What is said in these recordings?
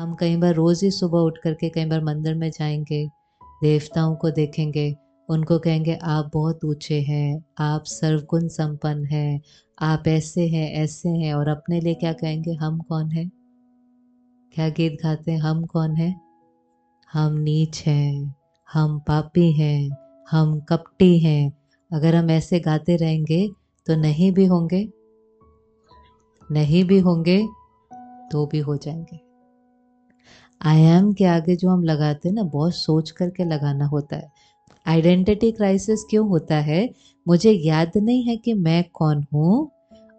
हम कई बार रोज़ ही सुबह उठ करके कई बार मंदिर में जाएंगे देवताओं को देखेंगे उनको कहेंगे आप बहुत ऊँचे हैं आप सर्वगुण संपन्न हैं आप ऐसे हैं ऐसे हैं और अपने लिए क्या कहेंगे हम कौन हैं क्या गीत गाते हैं हम कौन हैं हम नीच हैं हम पापी हैं हम कपटी हैं अगर हम ऐसे गाते रहेंगे तो नहीं भी होंगे नहीं भी होंगे तो भी हो जाएंगे आई एम के आगे जो हम लगाते हैं ना बहुत सोच करके लगाना होता है आइडेंटिटी क्राइसिस क्यों होता है मुझे याद नहीं है कि मैं कौन हूँ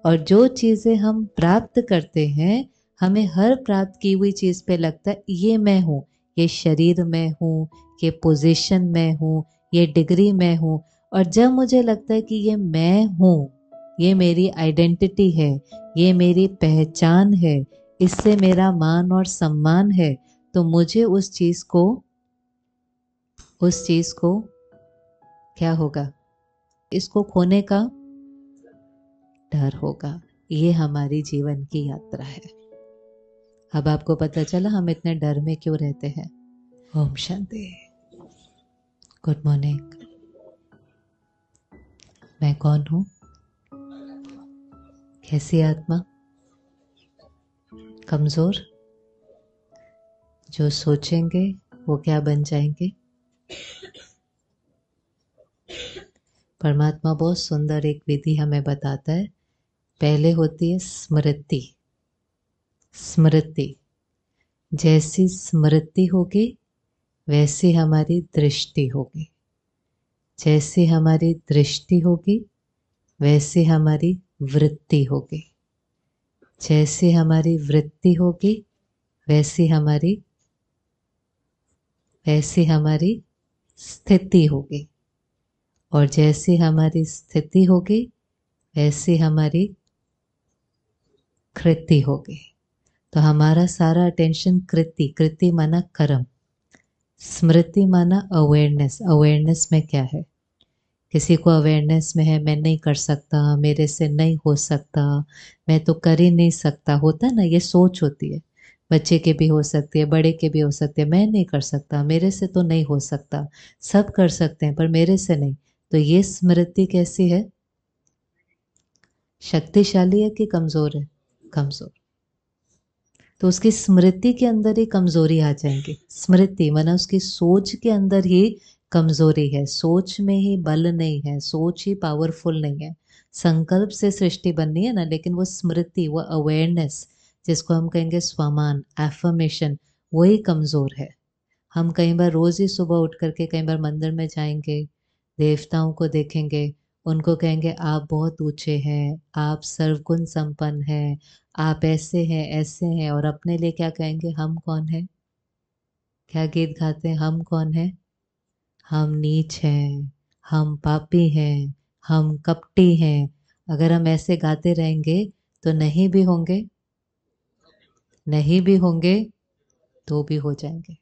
और जो चीज़ें हम प्राप्त करते हैं हमें हर प्राप्त की हुई चीज़ पे लगता है ये मैं हूँ ये शरीर में हूँ ये पोजीशन में हूँ ये डिग्री में हूँ और जब मुझे लगता है कि ये मैं हूँ ये मेरी आइडेंटिटी है ये मेरी पहचान है इससे मेरा मान और सम्मान है तो मुझे उस चीज़ को उस चीज़ को क्या होगा इसको खोने का डर होगा ये हमारी जीवन की यात्रा है अब आपको पता चला हम इतने डर में क्यों रहते हैं ओम शांति गुड मॉर्निंग मैं कौन हूं कैसी आत्मा कमज़ोर जो सोचेंगे वो क्या बन जाएंगे परमात्मा बहुत सुंदर एक विधि हमें बताता है पहले होती है स्मृति स्मृति जैसी स्मृति होगी वैसी हमारी दृष्टि होगी जैसी हमारी दृष्टि होगी वैसी हमारी वृत्ति होगी जैसी हमारी वृत्ति होगी वैसी हमारी वैसी हमारी स्थिति होगी और जैसी हमारी स्थिति होगी वैसी हमारी कृति होगी तो हमारा सारा अटेंशन कृति कृति माना कर्म स्मृति माना अवेयरनेस अवेयरनेस में क्या है किसी को अवेयरनेस में है मैं नहीं कर सकता मेरे से नहीं हो सकता मैं तो कर ही नहीं सकता होता ना ये सोच होती है बच्चे के भी हो सकती है बड़े के भी हो सकते हैं मैं नहीं कर सकता मेरे से तो नहीं हो सकता सब कर सकते हैं पर मेरे से नहीं तो ये स्मृति कैसी है शक्तिशाली है कि कमज़ोर है कमज़ोर तो उसकी स्मृति के अंदर ही कमज़ोरी आ जाएंगी स्मृति माना उसकी सोच के अंदर ही कमज़ोरी है सोच में ही बल नहीं है सोच ही पावरफुल नहीं है संकल्प से सृष्टि बननी है ना लेकिन वो स्मृति वो अवेयरनेस जिसको हम कहेंगे स्वमान एफर्मेशन वही कमज़ोर है हम कई बार रोज़ ही सुबह उठ करके कई बार मंदिर में जाएंगे देवताओं को देखेंगे उनको कहेंगे आप बहुत ऊँचे हैं आप सर्वगुण संपन्न हैं आप ऐसे हैं ऐसे हैं और अपने लिए क्या कहेंगे हम कौन हैं क्या गीत गाते हैं हम कौन हैं हम नीच हैं हम पापी हैं हम कपटी हैं अगर हम ऐसे गाते रहेंगे तो नहीं भी होंगे नहीं भी होंगे तो भी हो जाएंगे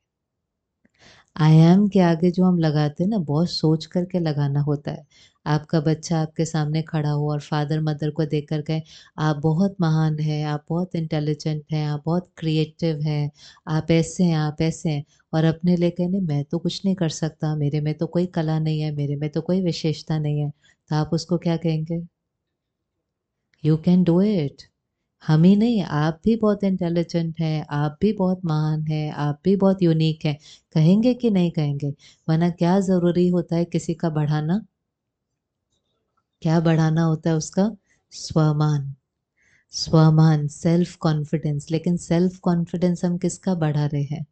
आई एम के आगे जो हम लगाते हैं ना बहुत सोच करके लगाना होता है आपका बच्चा आपके सामने खड़ा हो और फादर मदर को देख कर कहें आप बहुत महान हैं आप बहुत इंटेलिजेंट हैं आप बहुत क्रिएटिव हैं आप ऐसे हैं आप ऐसे हैं और अपने लिए कहने मैं तो कुछ नहीं कर सकता मेरे में तो कोई कला नहीं है मेरे में तो कोई विशेषता नहीं है तो आप उसको क्या कहेंगे यू कैन डू इट हम ही नहीं आप भी बहुत इंटेलिजेंट हैं आप भी बहुत महान हैं आप भी बहुत यूनिक हैं कहेंगे कि नहीं कहेंगे वरना क्या ज़रूरी होता है किसी का बढ़ाना क्या बढ़ाना होता है उसका स्वमान स्वमान सेल्फ कॉन्फिडेंस लेकिन सेल्फ कॉन्फिडेंस हम किसका बढ़ा रहे हैं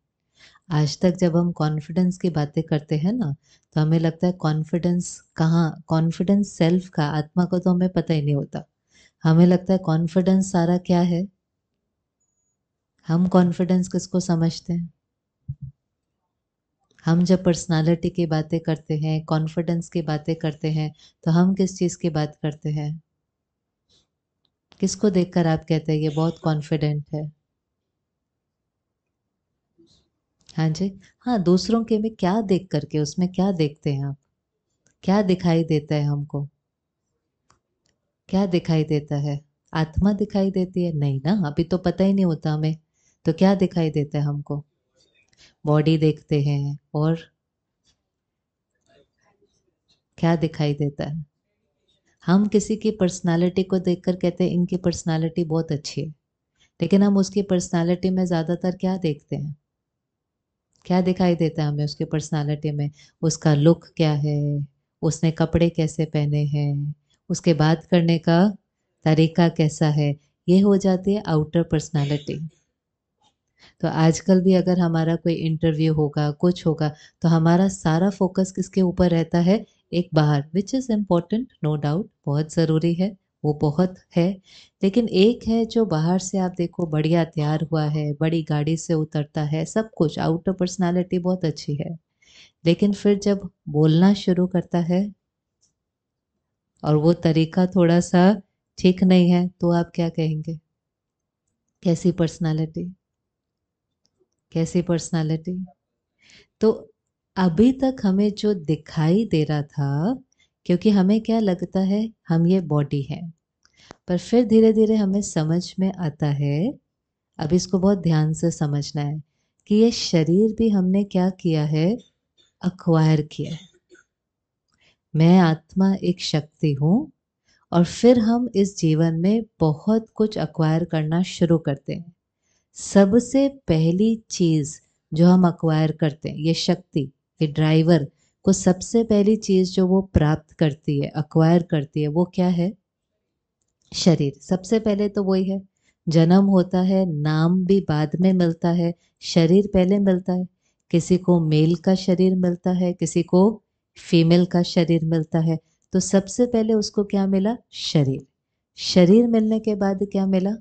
आज तक जब हम कॉन्फिडेंस की बातें करते हैं ना तो हमें लगता है कॉन्फिडेंस कहाँ कॉन्फिडेंस सेल्फ का आत्मा को तो हमें पता ही नहीं होता हमें लगता है कॉन्फिडेंस सारा क्या है हम कॉन्फिडेंस किसको समझते हैं हम जब पर्सनालिटी की बातें करते हैं कॉन्फिडेंस की बातें करते हैं तो हम किस चीज़ की बात करते हैं किसको देखकर आप कहते हैं ये बहुत कॉन्फिडेंट है हाँ जी हाँ दूसरों के में क्या देख करके उसमें क्या देखते हैं आप क्या दिखाई देता है हमको क्या दिखाई देता है आत्मा दिखाई देती है नहीं ना अभी तो पता ही नहीं होता हमें तो क्या दिखाई देता है हमको बॉडी देखते हैं और क्या दिखाई देता है हम किसी की पर्सनालिटी को देखकर कहते हैं इनकी पर्सनालिटी बहुत अच्छी है लेकिन हम उसकी पर्सनालिटी में ज़्यादातर क्या देखते हैं क्या दिखाई देता है हमें उसकी पर्सनालिटी में उसका लुक क्या है उसने कपड़े कैसे पहने हैं उसके बाद करने का तरीका कैसा है ये हो जाती है आउटर पर्सनालिटी तो आजकल भी अगर हमारा कोई इंटरव्यू होगा कुछ होगा तो हमारा सारा फोकस किसके ऊपर रहता है एक बाहर which is important no doubt बहुत ज़रूरी है वो बहुत है लेकिन एक है जो बाहर से आप देखो बढ़िया तैयार हुआ है बड़ी गाड़ी से उतरता है सब कुछ आउटर पर्सनालिटी बहुत अच्छी है लेकिन फिर जब बोलना शुरू करता है और वो तरीका थोड़ा सा ठीक नहीं है तो आप क्या कहेंगे कैसी पर्सनालिटी कैसी पर्सनालिटी तो अभी तक हमें जो दिखाई दे रहा था क्योंकि हमें क्या लगता है हम ये बॉडी है पर फिर धीरे धीरे हमें समझ में आता है अब इसको बहुत ध्यान से समझना है कि ये शरीर भी हमने क्या किया है अक्वायर किया है मैं आत्मा एक शक्ति हूँ और फिर हम इस जीवन में बहुत कुछ अक्वायर करना शुरू करते हैं सबसे पहली चीज़ जो हम अक्वायर करते हैं ये शक्ति ये ड्राइवर को सबसे पहली चीज़ जो वो प्राप्त करती है अक्वायर करती है वो क्या है शरीर सबसे पहले तो वही है जन्म होता है नाम भी बाद में मिलता है शरीर पहले मिलता है किसी को मेल का शरीर मिलता है किसी को फीमेल का शरीर मिलता है तो सबसे पहले उसको क्या मिला शरीर शरीर मिलने के बाद क्या मिला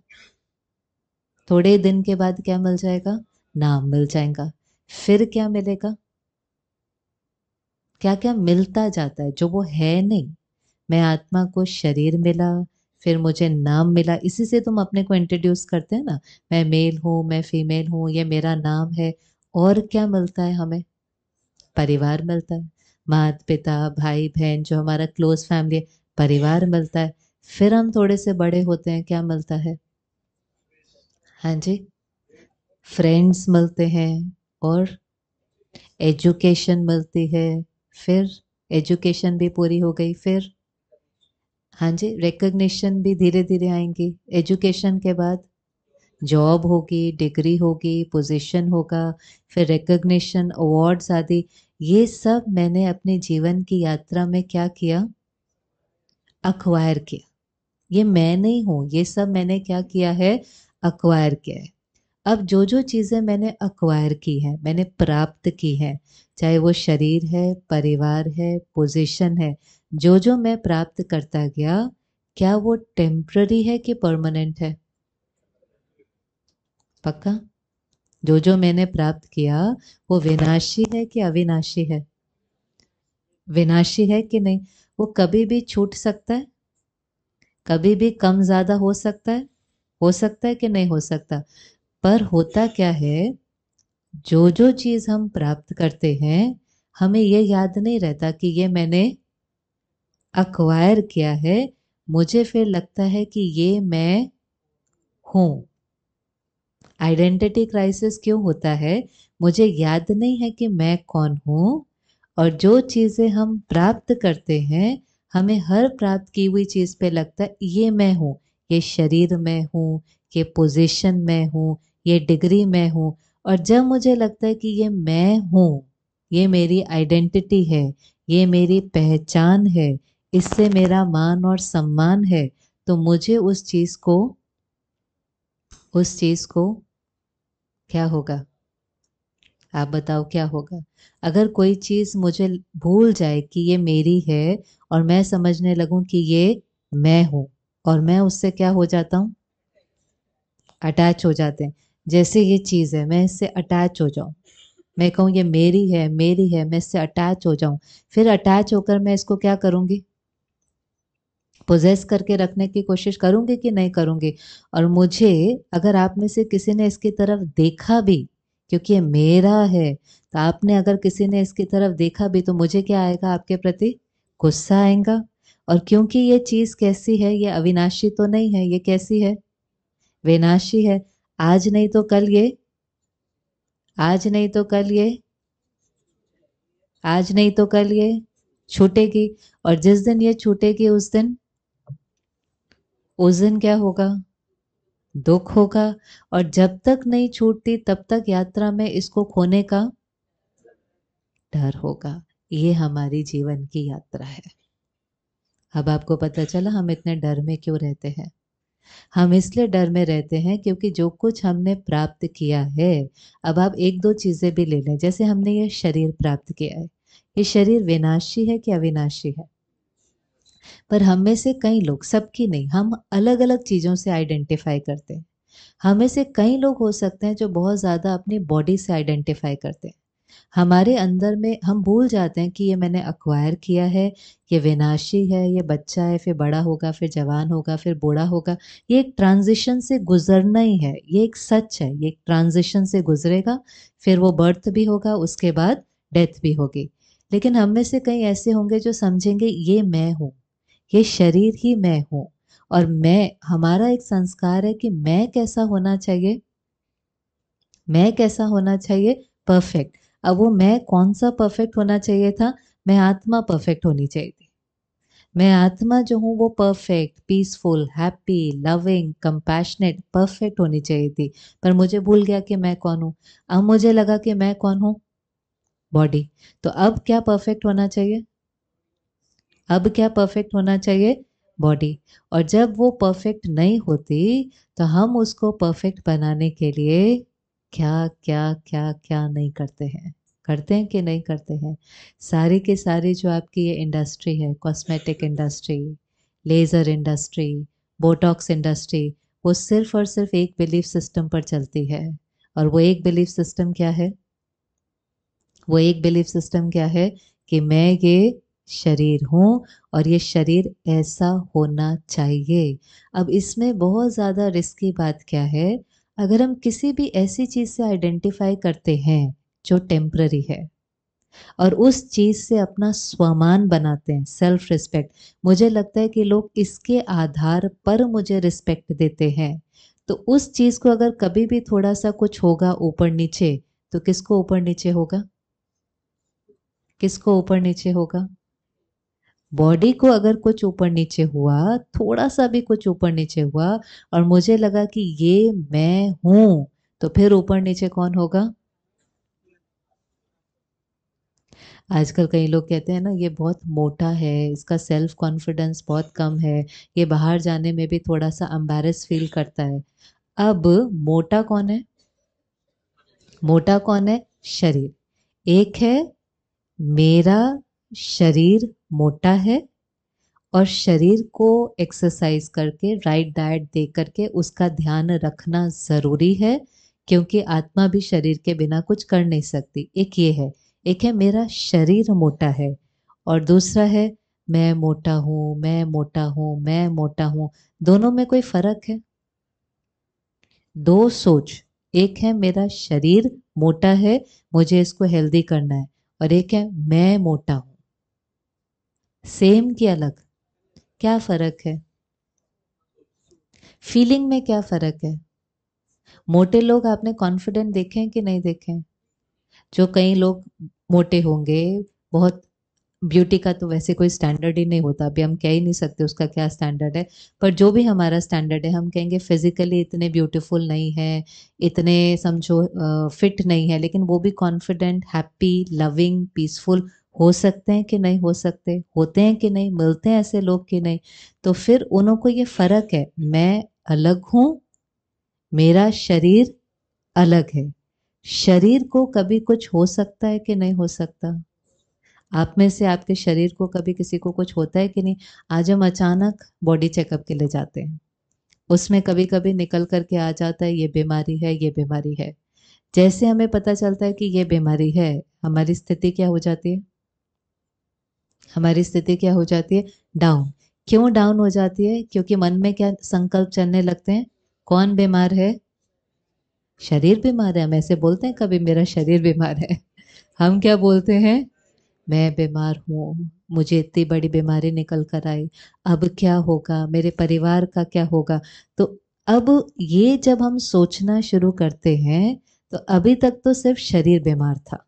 थोड़े दिन के बाद क्या मिल जाएगा नाम मिल जाएगा फिर क्या मिलेगा क्या क्या मिलता जाता है जो वो है नहीं मैं आत्मा को शरीर मिला फिर मुझे नाम मिला इसी से तुम अपने को इंट्रोड्यूस करते हैं ना मैं मेल हूँ मैं फीमेल हूँ ये मेरा नाम है और क्या मिलता है हमें परिवार मिलता है मात पिता भाई बहन जो हमारा क्लोज फैमिली है परिवार मिलता है फिर हम थोड़े से बड़े होते हैं क्या मिलता है हाँ जी फ्रेंड्स मिलते हैं और एजुकेशन मिलती है फिर एजुकेशन भी पूरी हो गई फिर हाँ जी रिकग्निशन भी धीरे धीरे आएंगी एजुकेशन के बाद जॉब होगी डिग्री होगी पोजीशन होगा फिर रिकग्निशन अवार्ड्स आदि ये सब मैंने अपने जीवन की यात्रा में क्या किया अक्वायर किया ये मैं नहीं हूँ ये सब मैंने क्या किया है अक्वायर किया है अब जो जो चीज़ें मैंने अक्वायर की हैं मैंने प्राप्त की हैं चाहे वो शरीर है परिवार है पोजीशन है जो जो मैं प्राप्त करता गया क्या वो टेम्प्ररी है कि परमानेंट है पक्का जो जो मैंने प्राप्त किया वो विनाशी है कि अविनाशी है विनाशी है कि नहीं वो कभी भी छूट सकता है कभी भी कम ज्यादा हो सकता है हो सकता है कि नहीं हो सकता पर होता क्या है जो जो चीज हम प्राप्त करते हैं हमें यह याद नहीं रहता कि ये मैंने अक्वायर किया है मुझे फिर लगता है कि ये मैं हूं आइडेंटिटी क्राइसिस क्यों होता है मुझे याद नहीं है कि मैं कौन हूँ और जो चीज़ें हम प्राप्त करते हैं हमें हर प्राप्त की हुई चीज़ पे लगता है ये मैं हूँ ये शरीर में हूँ ये पोजीशन में हूँ ये डिग्री में हूँ और जब मुझे लगता है कि ये मैं हूँ ये मेरी आइडेंटिटी है ये मेरी पहचान है इससे मेरा मान और सम्मान है तो मुझे उस चीज़ को उस चीज़ को क्या होगा आप बताओ क्या होगा अगर कोई चीज़ मुझे भूल जाए कि ये मेरी है और मैं समझने लगूं कि ये मैं हूं और मैं उससे क्या हो जाता हूं अटैच हो जाते हैं जैसे ये चीज़ है मैं इससे अटैच हो जाऊं मैं कहूँ ये मेरी है मेरी है मैं इससे अटैच हो जाऊं फिर अटैच होकर मैं इसको क्या करूंगी पोजेस करके रखने की कोशिश करूंगी कि नहीं करूंगी और मुझे अगर आप में से किसी ने इसकी तरफ देखा भी क्योंकि ये मेरा है तो आपने अगर किसी ने इसकी तरफ देखा भी तो मुझे क्या आएगा आपके प्रति गुस्सा आएगा और क्योंकि ये चीज़ कैसी है ये अविनाशी तो नहीं है ये कैसी है विनाशी है आज नहीं तो कल ये आज नहीं तो कल ये आज नहीं तो कल ये छूटेगी और जिस दिन ये छूटेगी उस दिन उस दिन क्या होगा दुख होगा और जब तक नहीं छूटती तब तक यात्रा में इसको खोने का डर होगा ये हमारी जीवन की यात्रा है अब आपको पता चला हम इतने डर में क्यों रहते हैं हम इसलिए डर में रहते हैं क्योंकि जो कुछ हमने प्राप्त किया है अब आप एक दो चीज़ें भी ले लें जैसे हमने ये शरीर प्राप्त किया है ये शरीर विनाशी है कि अविनाशी है पर हम में से कई लोग सबकी नहीं हम अलग अलग चीज़ों से आइडेंटिफाई करते हैं हम में से कई लोग हो सकते हैं जो बहुत ज़्यादा अपनी बॉडी से आइडेंटिफाई करते हैं हमारे अंदर में हम भूल जाते हैं कि ये मैंने अक्वायर किया है ये विनाशी है ये बच्चा है फिर बड़ा होगा फिर जवान होगा फिर बूढ़ा होगा ये एक ट्रांजिशन से गुजरना ही है ये एक सच है ये एक ट्रांजिशन से गुजरेगा फिर वो बर्थ भी होगा उसके बाद डेथ भी होगी लेकिन हम में से कई ऐसे होंगे जो समझेंगे ये मैं हूँ ये शरीर ही मैं हूँ और मैं हमारा एक संस्कार है कि मैं कैसा होना चाहिए मैं कैसा होना चाहिए परफेक्ट अब वो मैं कौन सा परफेक्ट होना चाहिए था मैं आत्मा परफेक्ट होनी चाहिए थी मैं आत्मा जो हूँ वो perfect peaceful happy loving compassionate perfect होनी चाहिए थी पर मुझे भूल गया कि मैं कौन हूँ अब मुझे लगा कि मैं कौन हूँ बॉडी तो अब क्या परफेक्ट होना चाहिए अब क्या परफेक्ट होना चाहिए बॉडी और जब वो परफेक्ट नहीं होती तो हम उसको परफेक्ट बनाने के लिए क्या क्या क्या क्या नहीं करते हैं करते हैं कि नहीं करते हैं सारी के सारी जो आपकी ये इंडस्ट्री है cosmetic industry laser industry Botox industry वो सिर्फ और सिर्फ एक बिलीफ सिस्टम पर चलती है और वो एक बिलीफ सिस्टम क्या है वो एक बिलीफ सिस्टम क्या है कि मैं ये शरीर हूँ और ये शरीर ऐसा होना चाहिए अब इसमें बहुत ज़्यादा रिस्क बात क्या है अगर हम किसी भी ऐसी चीज़ से आइडेंटिफाई करते हैं जो टेम्प्ररी है और उस चीज़ से अपना स्वमान बनाते हैं सेल्फ रिस्पेक्ट मुझे लगता है कि लोग इसके आधार पर मुझे रिस्पेक्ट देते हैं तो उस चीज़ को अगर कभी भी थोड़ा सा कुछ होगा ऊपर नीचे तो किसको ऊपर नीचे होगा किसको ऊपर नीचे होगा बॉडी को अगर कुछ ऊपर नीचे हुआ थोड़ा सा भी कुछ ऊपर नीचे हुआ और मुझे लगा कि ये मैं हूं तो फिर ऊपर नीचे कौन होगा आजकल कई लोग कहते हैं ना ये बहुत मोटा है इसका सेल्फ कॉन्फिडेंस बहुत कम है ये बाहर जाने में भी थोड़ा सा अम्बेरस फील करता है अब मोटा कौन है मोटा कौन है शरीर एक है मेरा शरीर मोटा है और शरीर को एक्सरसाइज करके राइट डाइट दे करके उसका ध्यान रखना ज़रूरी है क्योंकि आत्मा भी शरीर के बिना कुछ कर नहीं सकती एक ये है एक है मेरा शरीर मोटा है और दूसरा है मैं मोटा हूँ मैं मोटा हूँ मैं मोटा हूँ दोनों में कोई फर्क है दो सोच एक है मेरा शरीर मोटा है मुझे इसको हेल्दी करना है और एक है मैं मोटा हूँ सेम कि अलग क्या फ़र्क है फीलिंग में क्या फ़र्क है मोटे लोग आपने कॉन्फिडेंट देखे हैं कि नहीं देखे हैं जो कई लोग मोटे होंगे बहुत ब्यूटी का तो वैसे कोई स्टैंडर्ड ही नहीं होता अभी हम कह ही नहीं सकते उसका क्या स्टैंडर्ड है पर जो भी हमारा स्टैंडर्ड है हम कहेंगे फिजिकली इतने ब्यूटीफुल नहीं है इतने समझो फिट नहीं है लेकिन वो भी कॉन्फिडेंट हैप्पी लविंग पीसफुल हो सकते हैं कि नहीं हो सकते होते हैं कि नहीं मिलते हैं ऐसे लोग कि नहीं तो फिर उन्हों को ये फर्क है मैं अलग हूं मेरा शरीर अलग है शरीर को कभी कुछ हो सकता है कि नहीं हो सकता आप में से आपके शरीर को कभी किसी को कुछ होता है कि नहीं आज हम अचानक बॉडी चेकअप के लिए जाते हैं उसमें कभी कभी निकल करके आ जाता है ये बीमारी है ये बीमारी है जैसे हमें पता चलता है कि ये बीमारी है हमारी स्थिति क्या हो जाती है हमारी स्थिति क्या हो जाती है डाउन क्यों डाउन हो जाती है क्योंकि मन में क्या संकल्प चलने लगते हैं कौन बीमार है शरीर बीमार है हम ऐसे बोलते हैं कभी मेरा शरीर बीमार है हम क्या बोलते हैं मैं बीमार हूँ मुझे इतनी बड़ी बीमारी निकल कर आई अब क्या होगा मेरे परिवार का क्या होगा तो अब ये जब हम सोचना शुरू करते हैं तो अभी तक तो सिर्फ शरीर बीमार था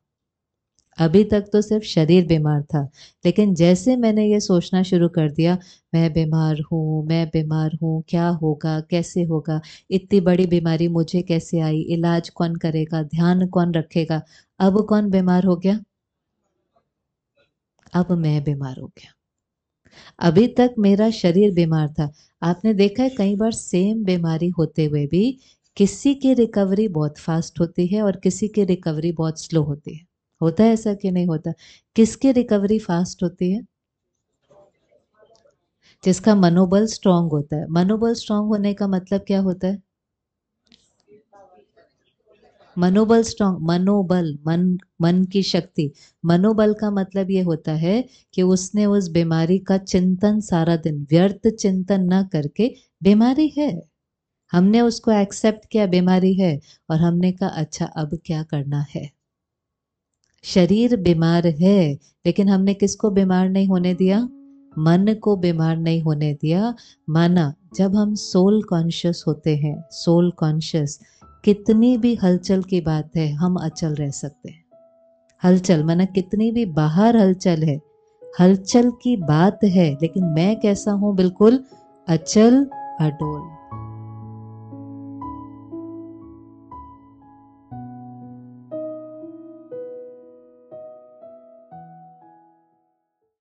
अभी तक तो सिर्फ शरीर बीमार था लेकिन जैसे मैंने ये सोचना शुरू कर दिया मैं बीमार हूँ मैं बीमार हूँ क्या होगा कैसे होगा इतनी बड़ी बीमारी मुझे कैसे आई इलाज कौन करेगा ध्यान कौन रखेगा अब कौन बीमार हो गया अब मैं बीमार हो गया अभी तक मेरा शरीर बीमार था आपने देखा है कई बार सेम बीमारी होते हुए भी किसी की रिकवरी बहुत फास्ट होती है और किसी की रिकवरी बहुत स्लो होती है होता है ऐसा कि नहीं होता किसकी रिकवरी फास्ट होती है जिसका मनोबल स्ट्रांग होता है मनोबल स्ट्रांग होने का मतलब क्या होता है मनोबल स्ट्रांग मनोबल मन मन की शक्ति मनोबल का मतलब ये होता है कि उसने उस बीमारी का चिंतन सारा दिन व्यर्थ चिंतन ना करके बीमारी है हमने उसको एक्सेप्ट किया बीमारी है और हमने कहा अच्छा अब क्या करना है शरीर बीमार है लेकिन हमने किसको बीमार नहीं होने दिया मन को बीमार नहीं होने दिया माना जब हम सोल कॉन्शियस होते हैं सोल कॉन्शियस कितनी भी हलचल की बात है हम अचल रह सकते हैं हलचल माना कितनी भी बाहर हलचल है हलचल की बात है लेकिन मैं कैसा हूं बिल्कुल अचल अडोल